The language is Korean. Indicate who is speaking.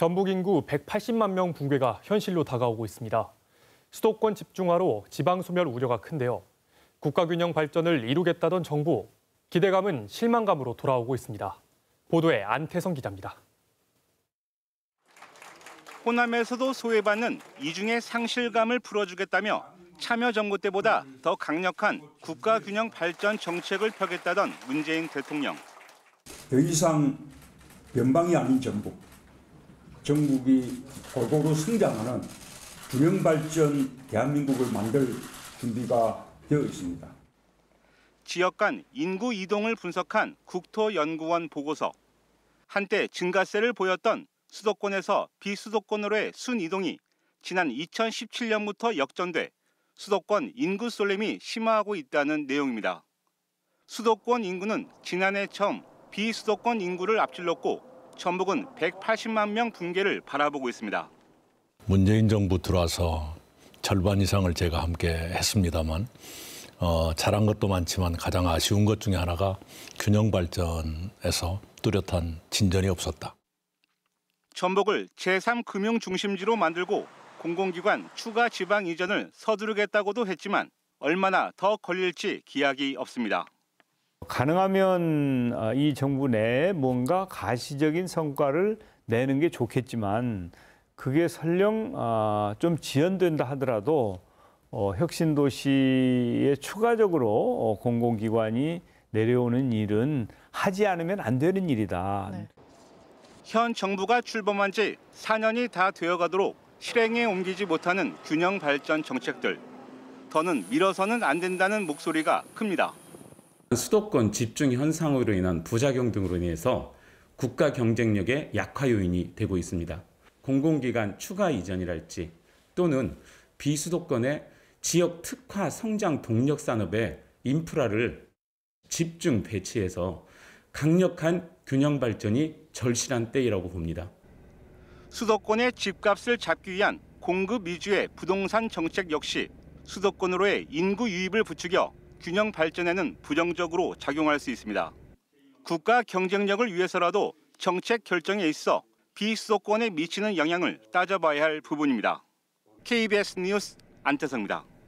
Speaker 1: 전북 인구 180만 명 붕괴가 현실로 다가오고 있습니다. 수도권 집중화로 지방 소멸 우려가 큰데요. 국가균형 발전을 이루겠다던 정부, 기대감은 실망감으로 돌아오고 있습니다. 보도에 안태성 기자입니다.
Speaker 2: 호남에서도 소외받는 이중의 상실감을 풀어주겠다며 참여정부 때보다 더 강력한 국가균형 발전 정책을 펴겠다던 문재인 대통령.
Speaker 1: 더 이상 변방이 아닌 전북, 전국이 골고루 성장하는 균형발전
Speaker 3: 대한민국을 만들 준비가 되어 있습니다.
Speaker 1: 지역 간 인구
Speaker 2: 이동을 분석한 국토연구원 보고서. 한때 증가세를 보였던 수도권에서 비수도권으로의 순이동이 지난 2017년부터 역전돼 수도권 인구 쏠림이 심화하고 있다는 내용입니다. 수도권 인구는 지난해 처음 비수도권 인구를 앞질렀고 전북은 180만 명 붕괴를 바라보고 있습니다.
Speaker 3: 문재인 정부 들어와서 절반 이상을 제가 함께 했습니다만 어, 잘한 것도 많지만 가장 아쉬운 것 중에 하나가 균형 발전에서 뚜렷한 진전이 없었다.
Speaker 2: 전북을 제3금융중심지로 만들고 공공기관 추가 지방 이전을 서두르겠다고도 했지만 얼마나 더 걸릴지 기약이 없습니다.
Speaker 1: 가능하면 아, 이 정부 내에 뭔가 가시적인 성과를 내는 게 좋겠지만 그게 설령 아, 좀 지연된다 하더라도 어, 혁신도시에 추가적으로 어, 공공기관이 내려오는 일은 하지 않으면 안 되는 일이다. 네.
Speaker 2: 현 정부가 출범한 지 4년이 다 되어가도록 실행에 옮기지 못하는 균형 발전 정책들. 더는 밀어서는 안 된다는 목소리가 큽니다.
Speaker 4: 그 수도권 집중 현상으로 인한 부작용 등으로 인해서 국가 경쟁력의 약화 요인이 되고 있습니다. 공공기관 추가 이전이랄지 또는 비수도권의 지역 특화 성장 동력 산업의 인프라를 집중 배치해서 강력한 균형 발전이 절실한 때이라고 봅니다.
Speaker 2: 수도권의 집값을 잡기 위한 공급 위주의 부동산 정책 역시 수도권으로의 인구 유입을 부추겨 균형 발전에는 부정적으로 작용할 수 있습니다. 국가 경쟁력을 위해서라도 정책 결정에 있어 비수도권에 미치는 영향을 따져봐야 할 부분입니다. KBS 뉴스 안태성입니다.